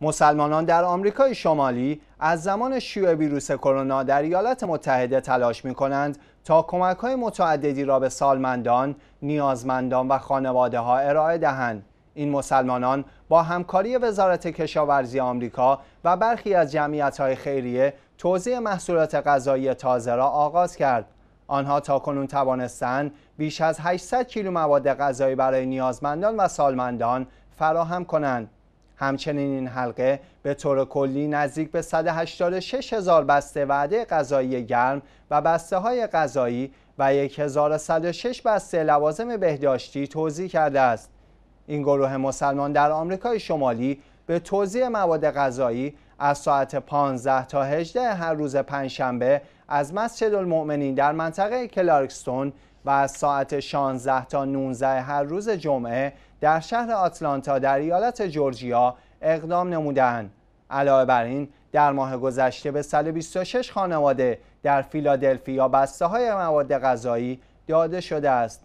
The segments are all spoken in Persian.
مسلمانان در آمریکای شمالی از زمان شیوع ویروس کرونا در ایالات متحده تلاش می کنند تا کمک های متعددی را به سالمندان، نیازمندان و خانواده ها ارائه دهند. این مسلمانان با همکاری وزارت کشاورزی آمریکا و برخی از جمعیت های خیریه توزیع محصولات غذایی تازه را آغاز کرد. آنها تا کنون توانستند بیش از 800 کیلو مواد غذایی برای نیازمندان و سالمندان فراهم کنند. همچنین این حلقه به طور کلی نزدیک به 186 هزار بسته وعده غذایی گرم و بسته های غذایی و 1106 بسته لوازم بهداشتی توضیح کرده است. این گروه مسلمان در آمریکای شمالی به توضیح مواد غذایی از ساعت 15 تا 18 هر روز پنجشنبه از مسجد المؤمنین در منطقه کلارکستون و از ساعت 16 تا 19 هر روز جمعه در شهر آتلانتا در ایالت جورجیا اقدام نمودند. علاوه بر این در ماه گذشته به 126 خانواده در فیلادلفیا بسته های مواد غذایی داده شده است.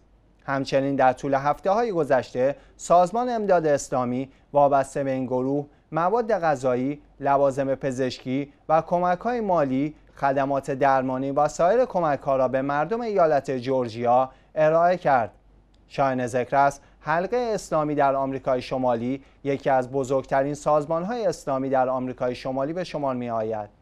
همچنین در طول هفته های گذشته سازمان امداد اسلامی وابسته به این گروه مواد غذایی، لوازم پزشکی و کمک های مالی، خدمات درمانی و سایر کمک ها را به مردم ایالت جورجیا ارائه کرد. شاین ذکر است حلقه اسلامی در آمریکای شمالی یکی از بزرگترین سازمان های اسلامی در آمریکای شمالی به شمار می آید.